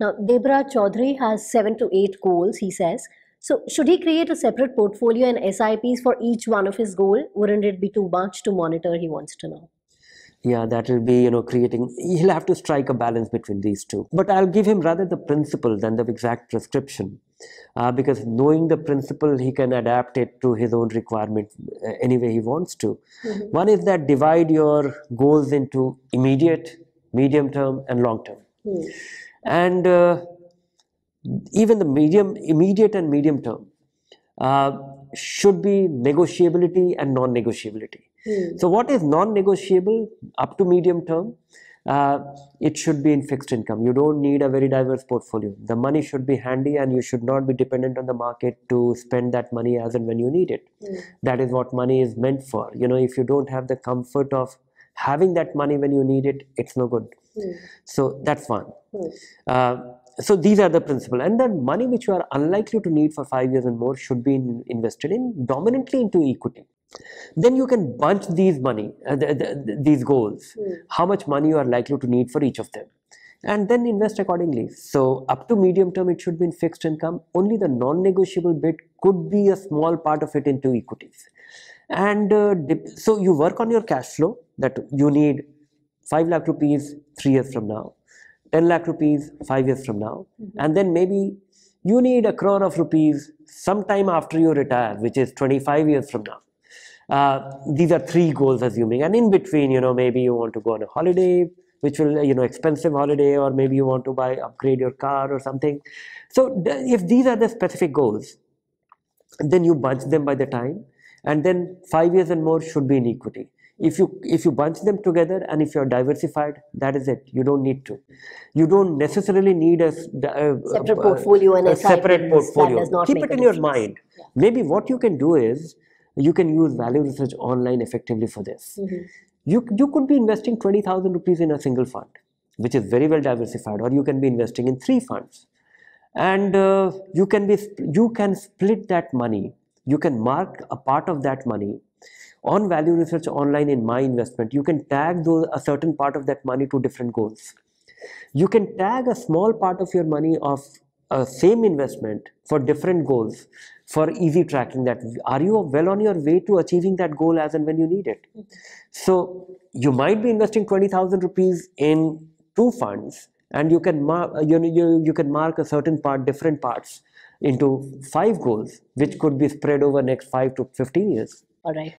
Now, Debra Chaudhary has seven to eight goals, he says. So, should he create a separate portfolio and SIPs for each one of his goal? Wouldn't it be too much to monitor? He wants to know. Yeah, that'll be, you know, creating, he'll have to strike a balance between these two. But I'll give him rather the principle than the exact prescription. Uh, because knowing the principle, he can adapt it to his own requirement uh, any way he wants to. Mm-hmm. One is that divide your goals into immediate, medium term, and long term. Mm and uh, even the medium, immediate and medium term uh, should be negotiability and non-negotiability. Hmm. So what is non-negotiable up to medium term? Uh, it should be in fixed income. You don't need a very diverse portfolio. The money should be handy and you should not be dependent on the market to spend that money as and when you need it. Mm. That is what money is meant for. You know, if you don't have the comfort of having that money when you need it, it's no good. Mm. So that's one. Mm. Uh, so these are the principle and that money which you are unlikely to need for five years and more should be in, invested in dominantly into equity then you can bunch these money uh, the, the, these goals mm. how much money you are likely to need for each of them and then invest accordingly so up to medium term it should be in fixed income only the non-negotiable bit could be a small part of it into equities and uh, so you work on your cash flow that you need 5 lakh rupees 3 years from now, 10 lakh rupees 5 years from now, mm-hmm. and then maybe you need a crore of rupees sometime after you retire, which is 25 years from now. Uh, these are three goals, assuming, and in between, you know, maybe you want to go on a holiday, which will, you know, expensive holiday, or maybe you want to buy, upgrade your car or something. So, if these are the specific goals, then you bunch them by the time and then five years and more should be in equity if you if you bunch them together and if you're diversified that is it you don't need to you don't necessarily need a, a separate a, portfolio and a separate portfolio keep it in your mind yeah. maybe what you can do is you can use value research online effectively for this mm-hmm. you you could be investing 20000 rupees in a single fund which is very well diversified or you can be investing in three funds and uh, you can be you can split that money you can mark a part of that money on value research online in my investment. You can tag those, a certain part of that money to different goals. You can tag a small part of your money of a uh, same investment for different goals for easy tracking that are you well on your way to achieving that goal as and when you need it so you might be investing 20000 rupees in two funds and you can mark uh, you know you, you can mark a certain part different parts into five goals, which could be spread over next five to 15 years. All right.